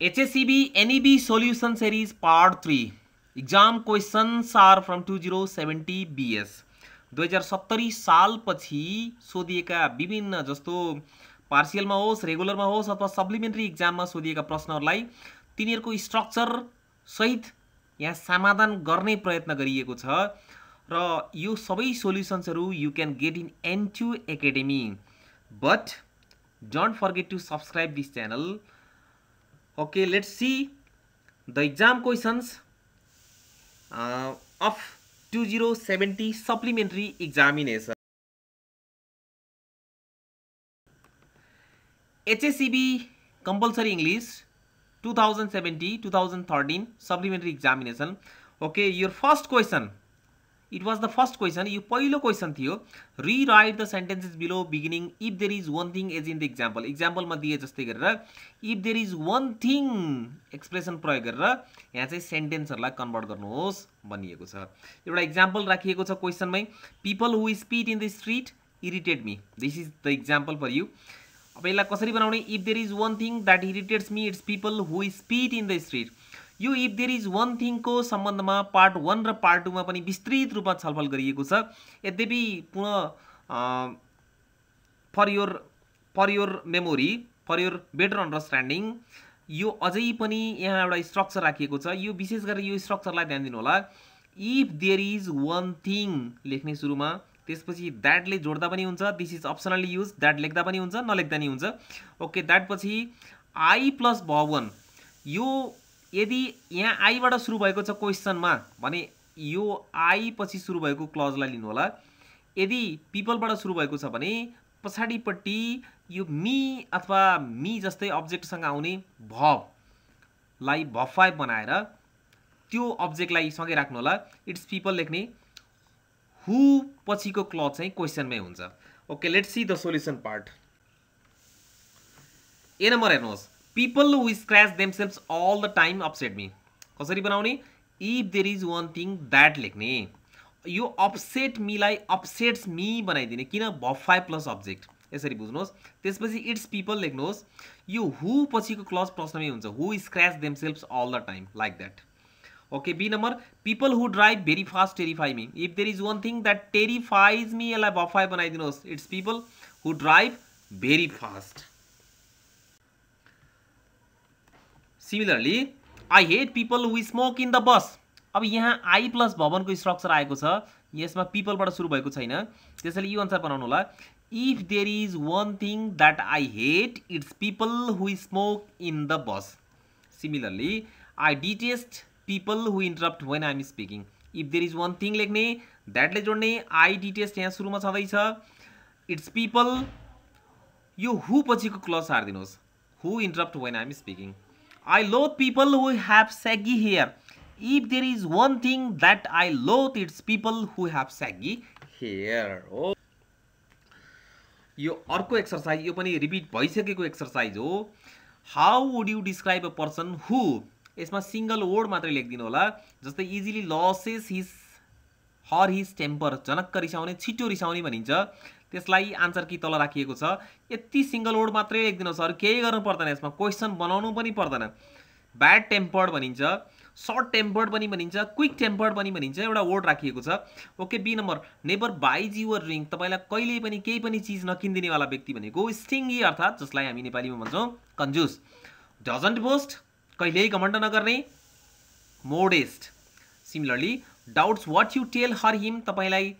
HSCB e NEB Solution Series Part 3 Exam questions are from 2070 BS दुई हजार सत्तरी सालपछि सोधिएका विभिन्न जस्तो पार्सियलमा होस् रेगुलरमा होस् अथवा सप्लिमेन्ट्री इक्जाममा सोधिएका प्रश्नहरूलाई तिनीहरूको स्ट्रक्चर सहित यहाँ समाधान गर्ने प्रयत्न गरिएको छ र यो सबै सोल्युसन्सहरू यु क्यान गेट इन एनट्यु academy but don't forget to subscribe this channel okay let's see the exam questions uh, of 2070 supplementary examination HACB compulsory English 2070 2013 supplementary examination okay your first question it was the first question यो पहिलो question थियो rewrite the sentences below beginning if there is one thing as in the example इक्जाम्पलमा दिए जस्तै गरेर if there is one thing expression प्रयोग गरेर यहाँ चाहिँ सेन्टेन्सहरूलाई कन्भर्ट गर्नुहोस् भनिएको छ एउटा इक्जाम्पल राखिएको छ क्वेसनमै people who speed in the street irritate me this is the example for you अब यसलाई कसरी बनाउने if there is one thing that irritates me it's people who speed in the street यो इफ देयर इज वान थिङको सम्बन्धमा part one र part टूमा पनि विस्तृत रूपमा छलफल गरिएको छ यद्यपि पुनः for your for your memory for your better understanding यो अझै पनि यहाँ एउटा स्ट्रक्चर राखिएको छ यो विशेष गरेर यो स्ट्रक्चरलाई ध्यान दिनुहोला if there is one thing लेख्ने सुरुमा त्यसपछि द्याटले जोड्दा पनि हुन्छ this is optionally use that लेख्दा पनि हुन्छ नलेख्दा नि हुन्छ ओके द्याटपछि आई प्लस भवन यो यदि यहाँ आईबाट सुरु भएको छ क्वेसनमा भने यो आई पछि सुरु भएको क्लजलाई लिनु होला यदि पिपलबाट सुरु भएको छ भने पछाडिपट्टि यो मी अथवा मी जस्तै अब्जेक्टसँग आउने भलाई भव फाइभ बनाएर त्यो अब्जेक्टलाई सँगै राख्नु होला इट्स पिपल लेख्ने हु पछिको क्लज चाहिँ क्वेसनमै हुन्छ okay let's see the solution part A number हेर्नुहोस् people who scratch themselves all the time upset me कसरी बनाउने if there is one thing that लेख्ने यो अपसेट मीलाई अपसेट्स मी बनाइदिने किन भफाइ प्लस अब्जेक्ट यसरी बुझ्नुहोस् त्यसपछि इट्स पिपल लेख्नुहोस् यो हु पछिको क्लज प्रश्नमै हुन्छ who scratch themselves all the time like that okay B number people who drive very fast terrify me if there is one thing that terrifies me यसलाई भफाई बनाइदिनुहोस् it's people who drive very fast similarly I hate people we smoke in the bus अब यहाँ I plus भवनको structure आएको छ यसमा पिपलबाट सुरु भएको छैन त्यसैले यो अनुसार बनाउनु होला if there is one thing that I hate it's people who smoke in the bus similarly I detest people who interrupt when am speaking if there is one thing लेख्ने द्याटले जोड्ने आई डिटेस्ट यहाँ सुरुमा छँदैछ it's people यो who पछिको clause हारिदिनुहोस् who interrupt when am speaking I loathe people who have saggy hair. If there is one thing that I loathe, it's people who have saggy hair. Oh. यो अर्को exercise यो पनि repeat भइसकेको exercise हो how would you describe a person who यसमा single word मात्रै लेखिदिनु होला जस्तै easily loses his her his temper झनक्क रिसाउने छिटो रिसाउने भनिन्छ त्यसलाई आन्सर कि तल राखिएको छ यति सिङ्गल वर्ड मात्रै लेखिदिनु सर केही गर्नु पर्दैन यसमा क्वेसन बनाउनु पनि पर्दैन ब्याड टेम्पर्ड भनिन्छ सर्ट टेम्पर्ड पनि भनिन्छ क्विक टेम्पर्ड पनि भनिन्छ एउटा वर्ड राखिएको छ okay B number neighbour buys your ring तपाईँलाई कहिले पनि केही पनि चिज नकिनिदिनेवाला व्यक्ति भनेको स्टिङ्गी अर्थात् जसलाई हामी नेपालीमा भन्छौँ कन्जुस डजन्ट बोस्ट कहिल्यै घमण्ड नगर्ने modest similarly doubts what you tell her him तपाईँलाई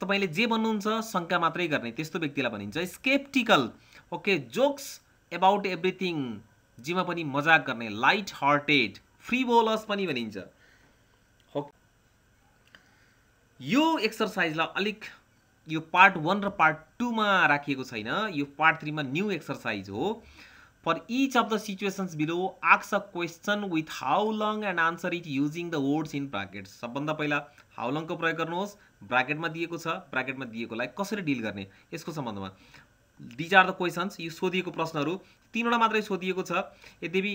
तपाईँले जे भन्नुहुन्छ शङ्का मात्रै गर्ने त्यस्तो व्यक्तिलाई भनिन्छ sceptical okay jokes about everything जेमा पनि मजाक गर्ने लाइट हार्टेड फ्री बोलस पनि भनिन्छ हो यो एक्सर्साइजलाई अलिक यो पार्ट वान र पार्ट टूमा राखिएको छैन यो पार्ट थ्रीमा न्यू एक्सर्साइज हो for each of the situations below आक्स a question with how long and answer it using the words in brackets सबभन्दा पहिला हाउ लङको प्रयोग गर्नुहोस् ब्राकेटमा दिएको छ ब्राकेटमा दिएकोलाई कसरी डिल गर्ने यसको सम्बन्धमा दिज आर द क्वेसन्स यो सोधिएको प्रश्नहरू तिनवटा मात्रै सोधिएको छ यद्यपि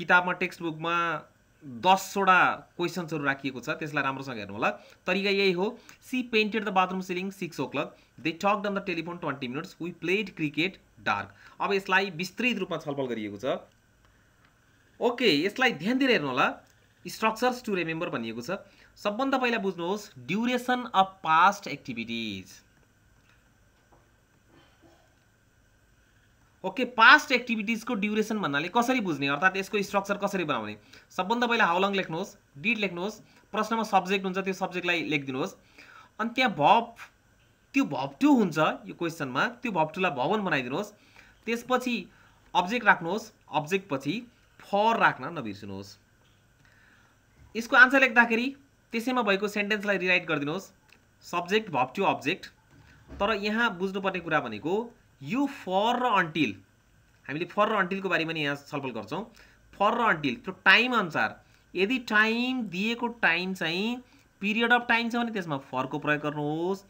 किताबमा टेक्स्ट बुकमा दसवटा क्वेसन्सहरू राखिएको छ त्यसलाई राम्रोसँग हेर्नु होला तरिका यही हो she painted the bathroom ceiling six o'clock they talk on the telephone twenty minutes we played cricket dark अब यसलाई विस्तृत रूपमा छलफल गरिएको छ ओके यसलाई ध्यान दिएर हेर्नु होला स्ट्रक्चर्स टु रिमेम्बर भनिएको छ सबभन्दा पहिला बुझ्नुहोस् duration of past activities okay past एक्टिभिटिजको ड्युरेसन भन्नाले कसरी बुझ्ने अर्थात् यसको स्ट्रक्चर कसरी बनाउने सबभन्दा पहिला हाउलङ लेख्नुहोस् डिड लेख्नुहोस् प्रश्नमा सब्जेक्ट हुन्छ त्यो सब्जेक्टलाई लेखिदिनुहोस् अनि त्यहाँ भप त्यो टु हुन्छ यो क्वेसनमा त्यो टुलाई भवन बनाइदिनुहोस् त्यसपछि अब्जेक्ट राख्नुहोस् अब्जेक्टपछि फर राख्न नबिर्सिनुहोस् यसको आन्सर लेख्दाखेरि त्यसैमा भएको सेन्टेन्सलाई रिराइट गरिदिनुहोस् सब्जेक्ट भप टु अब्जेक्ट तर यहाँ बुझ्नुपर्ने कुरा भनेको यु फर र अन्टिल हामीले फर र अन्टिलको बारेमा नि यहाँ छलफल गर्छौँ फर र अन्टिल त्यो टाइम अनुसार यदि टाइम दिएको टाइम चाहिँ पिरियड अफ टाइम छ भने त्यसमा फरको प्रयोग गर्नुहोस्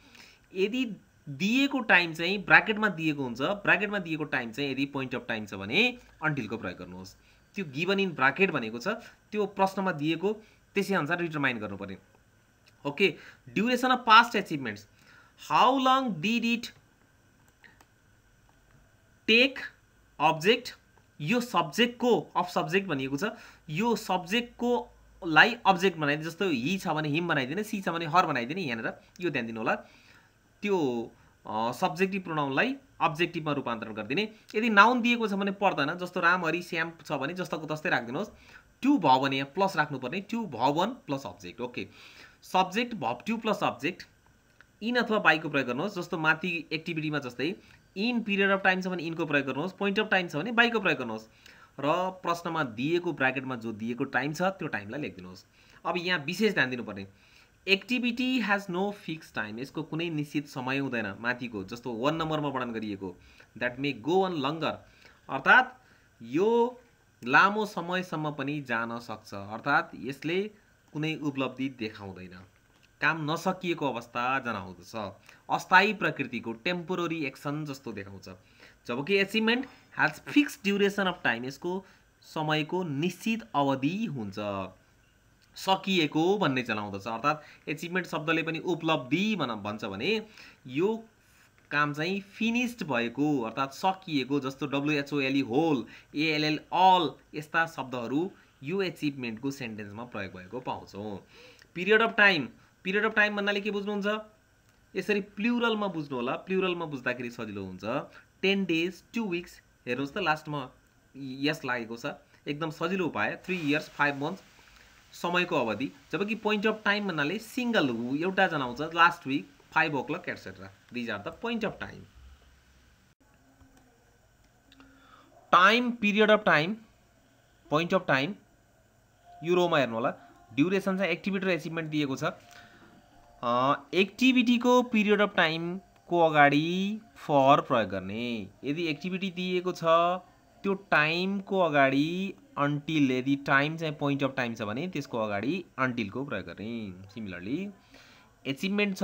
यदि दिएको टाइम चाहिँ ब्राकेटमा दिएको हुन्छ ब्राकेटमा दिएको टाइम चाहिँ यदि पोइन्ट अफ टाइम छ भने अन्टिलको प्रयोग गर्नुहोस् त्यो गिभन इन ब्राकेट भनेको छ त्यो प्रश्नमा दिएको त्यसै अनुसार डिटरमाइन गर्नु पर्ने okay duration of past achievements how long did it take object यो सब्जेक्टको अफ सब्जेक्ट भनिएको छ यो सब्जेक्टको लाई अब्जेक्ट बनाइदिने जस्तो हि छ भने हिम बनाइदिने सी छ भने हर बनाइदिने यहाँनिर यो ध्यान दिनु होला त्यो सब्जेक्टिभ प्रोनाउनलाई अब्जेक्टिभमा रूपान्तरण गरिदिने यदि नाउन दिएको छ भने पर्दैन जस्तो राम हरि श्याम छ भने जस्ताको जस्तै राखिदिनुहोस् ट्यु भयो भने यहाँ प्लस राख्नुपर्ने to V one plus object okay subject verb two plus object in अथवा बाईको प्रयोग गर्नुहोस् जस्तो माथि एक्टिभिटीमा जस्तै इन पिरियड अफ टाइम छ भने इनको प्रयोग गर्नुहोस् पोइन्ट अफ टाइम छ भने बाईको प्रयोग गर्नुहोस् र प्रश्नमा दिएको ब्राकेटमा जो दिएको टाइम छ त्यो टाइमलाई लेखिदिनुहोस् अब यहाँ विशेष ध्यान दिनुपर्ने activity has no fix time यसको कुनै निश्चित समय हुँदैन माथिको जस्तो वान नम्बरमा वर्णन गरिएको that may go on longer अर्थात् यो लामो समयसम्म पनि जान सक्छ अर्थात् यसले कुनै उपलब्धि देखाउँदैन काम नसकिएको अवस्था जनाउँदछ अस्थायी प्रकृतिको टेम्पोररी एक्सन जस्तो देखाउँछ जबकि achievement has fix duration of time यसको समयको निश्चित अवधि हुन्छ सकिएको भन्ने जनाउँदछ अर्थात् एचिभमेन्ट शब्दले पनि उपलब्धि भन भन्छ भने यो काम चाहिँ फिनिस्ड भएको अर्थात् सकिएको जस्तो डब्लुएचओएलई होल एएलएल अल यस्ता शब्दहरू यो एचिभमेन्टको सेन्टेन्समा प्रयोग भएको पाउँछौँ period of time period of time भन्नाले के बुझ्नुहुन्छ यसरी प्लुरलमा बुझ्नु होला प्लुरलमा बुझ्दाखेरि सजिलो हुन्छ टेन डेज टु विक्स हेर्नुहोस् त लास्टमा यस लागेको छ एकदम सजिलो उपाय थ्री इयर्स फाइभ मन्थ्स समयको अवधि जबकि पोइन्ट अफ टाइम भन्नाले सिङ्गल एउटा जनाउँछ last week five o'clock clock etcetera these are the point of time time period of time point of time युरोमा हेर्नु होला ड्युरेसन चाहिँ एक्टिभिटी र एचिभमेन्ट दिएको छ एक्टिभिटीको पिरियड अफ टाइमको अगाडि फर प्रयोग गर्ने यदि एक्टिभिटी दिएको छ त्यो टाइमको अगाडि अन्टिल यदि टाइम चाहिँ पोइन्ट अफ टाइम छ भने त्यसको अगाडि अन्टिलको प्रयोग गर्ने सिमिलरली एचिभमेन्ट छ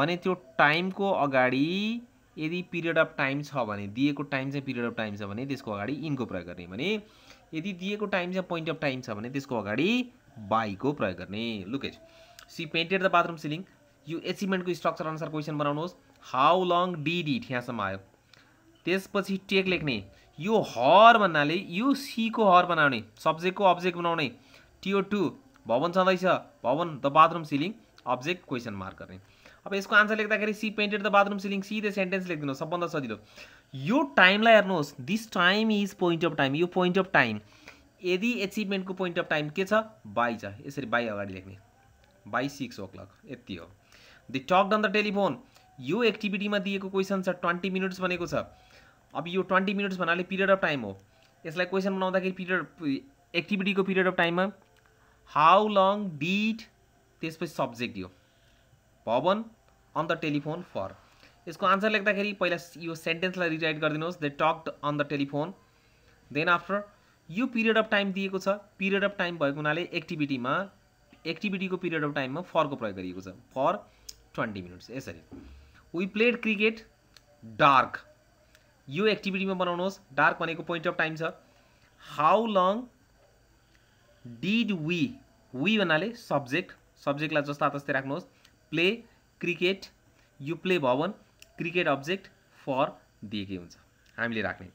भने त्यो टाइमको अगाडि यदि पिरियड अफ टाइम छ भने दिएको टाइम चाहिँ पिरियड अफ टाइम छ भने त्यसको अगाडि इनको प्रयोग गर्ने भने यदि दिएको टाइम चाहिँ पोइन्ट अफ टाइम छ भने त्यसको अगाडि बाईको प्रयोग गर्ने लुकेज she painted the bathroom ceiling यो एचिभमेन्टको स्ट्रक्चर अनुसार क्वेसन बनाउनुहोस् हाउ लङ डिडिट यहाँसम्म आयो त्यसपछि टेक लेख्ने यो हर भन्नाले यो सीको हर बनाउने सब्जेक्टको अब्जेक्ट बनाउने टिओ टू भवन छँदैछ V one the bathroom ceiling object question mark गर्ने अब यसको आन्सर लेख्दाखेरि she painted the bathroom ceiling the sentence लेखिदिनुहोस् सबभन्दा सजिलो यो टाइमलाई हेर्नुहोस् this time is point of time यो पोइन्ट अफ टाइम यदि एचिभमेन्टको पोइन्ट अफ टाइम के छ बाई छ यसरी बाई अगाडि लेख्ने बाई सिक्स ओ क्लक यति हो the talk on the telephone यो एक्टिभिटीमा दिएको क्वेसन छ ट्वेन्टी मिनट्स भनेको छ अब यो ट्वेन्टी मिनट्स भन्नाले पिरियड अफ टाइम हो यसलाई क्वेसन बनाउँदाखेरि पिरियड एक्टिभिटीको पिरियड अफ टाइममा हाउ लङ डिड त्यसपछि सब्जेक्ट यो V one on the telephone for यसको आन्सर लेख्दाखेरि पहिला यो सेन्टेन्सलाई रिराइट गरिदिनुहोस् they talked on the telephone then after यो पिरियड अफ टाइम दिएको छ पिरियड अफ टाइम भएको हुनाले एक्टिभिटीमा एक्टिभिटीको पिरियड अफ टाइममा फरको प्रयोग गरिएको छ फर ट्वेन्टी मिनट्स यसरी वी प्लेड क्रिकेट डार्क यो एक्टिभिटीमा बनाउनुहोस् डार्क भनेको पोइन्ट अफ टाइम छ how long did we we भन्नाले सब्जेक्ट सब्जेक्टलाई जस्ता तस्तै राख्नुहोस् play cricket you play V one cricket object for दिएकै हुन्छ हामीले राख्ने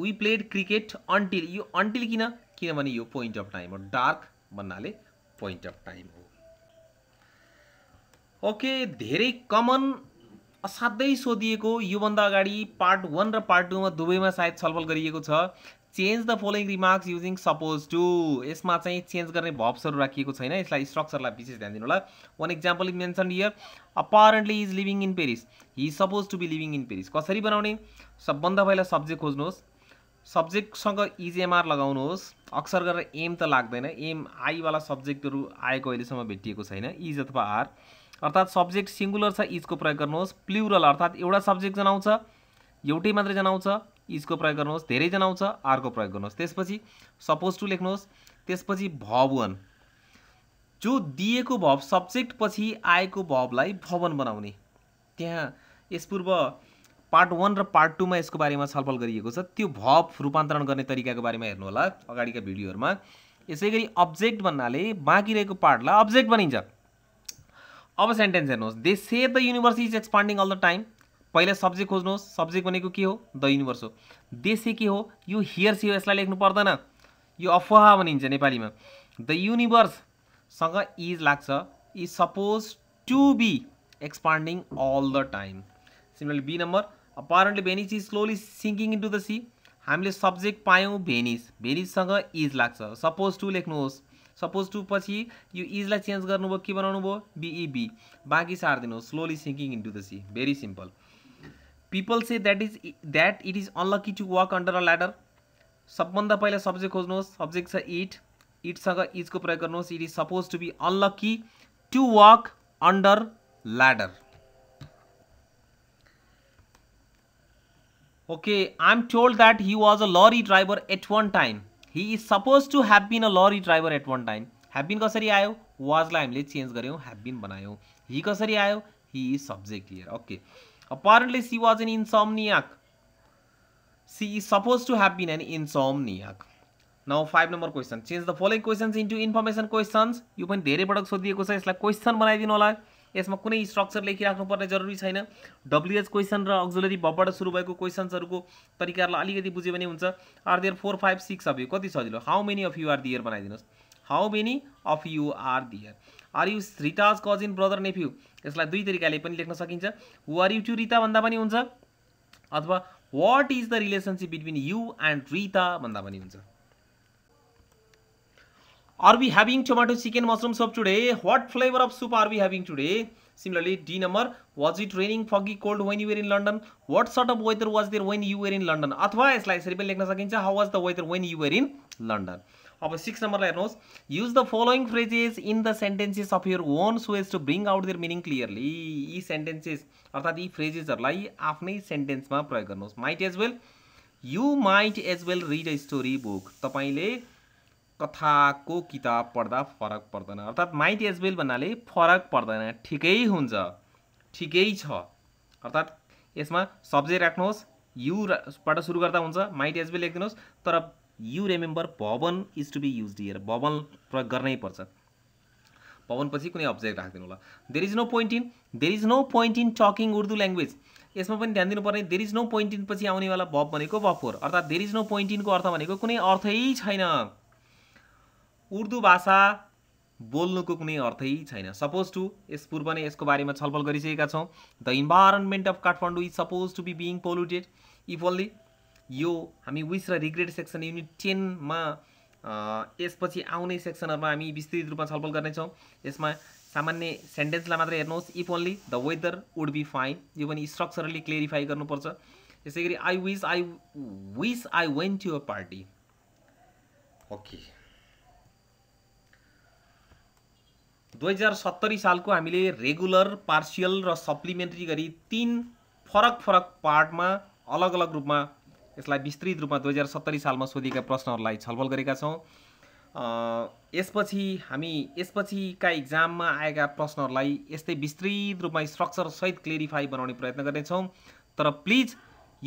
वी प्लेड क्रिकेट अन्टिल यो अन्टिल किन किनभने यो पोइन्ट अफ टाइम हो डार्क भन्नाले पोइन्ट अफ टाइम हो ओके धेरै कमन असाध्यै सोधिएको योभन्दा अगाडि पार्ट वान र पार्ट टूमा दुवैमा सायद छलफल गरिएको छ change the following remarks using suppose to यसमा चाहिँ चेन्ज गर्ने भप्सहरू राखिएको छैन यसलाई स्ट्रक्चरलाई विशेष ध्यान दिनु होला one example is mention here apparently is living in Paris he suppose to be living in Paris कसरी बनाउने सबभन्दा पहिला सब्जेक्ट खोज्नुहोस् सब्जेक्टसँग इजएमआर e लगाउनुहोस् अक्सर गरेर एम त लाग्दैन एम आईवाला सब्जेक्टहरू आएको अहिलेसम्म भेटिएको छैन इज e अथवा आर अर्थात् सब्जेक्ट सिङ्गुलर छ इजको प्रयोग गर्नुहोस् प्लुरल अर्थात् एउटा सब्जेक्ट जनाउँछ एउटै मात्रै जनाउँछ इजको प्रयोग गर्नुहोस् धेरै जनाउँछ अर्को प्रयोग गर्नुहोस् त्यसपछि सपोज टु लेख्नुहोस् त्यसपछि भवन जो दिएको भव पछि आएको भवलाई भवन बनाउने त्यहाँ यस पूर्व पार्ट वान र पार्ट टूमा यसको बारेमा छलफल गरिएको छ त्यो भव रूपान्तरण गर्ने तरिकाको बारेमा हेर्नुहोला अगाडिका भिडियोहरूमा यसै गरी अब्जेक्ट भन्नाले बाँकी रहेको पार्टलाई अब्जेक्ट बनिन्छ अब सेन्टेन्स हेर्नुहोस् they say the universe is expanding all the time पहिला सब्जेक्ट खोज्नुहोस् सब्जेक्ट भनेको के हो द युनिभर्स हो से के हो यो हियर से हो यसलाई लेख्नु पर्दैन यो अफवाह भनिन्छ नेपालीमा द युनिभर्ससँग इज लाग्छ is suppose to be expanding all the time similarly B number apparently Venice is slowly sinking into the sea हामीले सब्जेक्ट पायौँ भेनिस भेनिससँग इज लाग्छ सपोज टु लेख्नुहोस् सपोज टु पछि यो इजलाई चेन्ज गर्नुभयो के बनाउनु भयो बिइबी बाँकी सारिदिनुहोस् slowly sinking into the sea very simple people say that is that it is unlucky to walk under a ladder सबभन्दा पहिला सब्जेक्ट खोज्नुहोस् सब्जेक्ट छ इट इटसँग इजको प्रयोग गर्नुहोस् it is suppose to be unlucky to walk under ladder okay I am told that he was a lorry driver at one time he is suppose to have been a lorry driver at one time have been कसरी आयो वाजलाई हामीले change गऱ्यौँ have been बनायौँ he कसरी आयो he is subject here okay apparently she was an insomniac she is suppose to have been an नियाक now five number question change the following questions into information questions यो पनि धेरै पटक सोधिएको छ यसलाई क्वेसन बनाइदिनु होला यसमा कुनै स्ट्रक्चर लेखिराख्नु पर्ने जरुरी छैन डब्लुएच क्वेसन र अक्जुलरी भबबाट सुरु भएको क्वेसन्सहरूको तरिकाहरूलाई अलिकति बुझ्यो भने हुन्छ are there four five six of you कति सजिलो how many of you are there बनाइदिनुहोस् how many of you are there are you Rita's cousin brother you यसलाई दुई तरिकाले पनि लेख्न सकिन्छ who are you to Rita भन्दा पनि हुन्छ अथवा what is the relationship between you and Rita भन्दा पनि हुन्छ Are we having tomato chicken mushroom soup today? What flavor of soup are we having today? Similarly, D number, was it raining foggy cold when you were in London? What sort of weather was there when you were in London? अथवा यसलाई यसरी पनि लेख्न सकिन्छ how was the weather when you were in London Use the following phrases in the sentences of your own so as to bring out their meaning clearly. Out sentences meaning clearly phrases sentences अर्थात् यी sentence ma सेन्टेन्समा प्रयोग Might as well. You might as well read a story book. Book तपाईँले कथाको किताब पढ्दा फरक पर्दैन अर्थात् माइट एज वेल भन्नाले फरक पर्दैन ठिकै हुन्छ ठिकै छ अर्थात् यसमा सब्जेक्ट राख्नुहोस् युबाट सुरु गर्दा हुन्छ माइट एज वेल लेखिदिनुहोस् तर you remember V one is to be use here V one प्रयोग गर्नै पर्छ भवनपछि कुनै अब्जेक्ट राखिदिनु होला there is no point in there is no point in talking Urdu language यसमा पनि ध्यान दिनुपर्ने there is no point in पछि आउनेवाला भब भनेको बफोर अर्थात् देयर इज नो पोइन्ट इनको अर्थ भनेको कुनै अर्थै छैन उर्दू भाषा बोल्नुको कुनै अर्थै छैन सपोज टु यस पूर्व नै यसको बारेमा छलफल गरिसकेका छौँ the environment of Kathmandu is suppose to be being polluted if only यो हामी विस र रिग्रेट सेक्सन युनिट टेनमा यसपछि आउने सेक्सनहरूमा हामी विस्तृत रूपमा छलफल गर्नेछौँ यसमा सामान्य सेन्टेन्सलाई मात्र हेर्नुहोस् if only the weather would be fine यो पनि स्ट्रक्चरली क्लियरिफाई गर्नुपर्छ यसै गरी I wish I wish I went to a party okay दुई हजार सत्तरी सालको हामीले रेगुलर पार्सियल र सप्लिमेन्ट्री गरी तिन फरक फरक पार्टमा अलग अलग रूपमा यसलाई विस्तृत रूपमा दुई हजार सत्तरी सालमा सोधिएका प्रश्नहरूलाई छलफल गरेका छौँ यसपछि हामी यसपछिका इक्जाममा आएका प्रश्नहरूलाई यस्तै विस्तृत रूपमा स्ट्रक्चरसहित क्लिरिफाई बनाउने प्रयत्न गर्नेछौँ तर please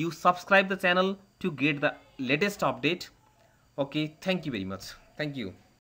you subscribe the channel to get the latest update okay thank you very much thank you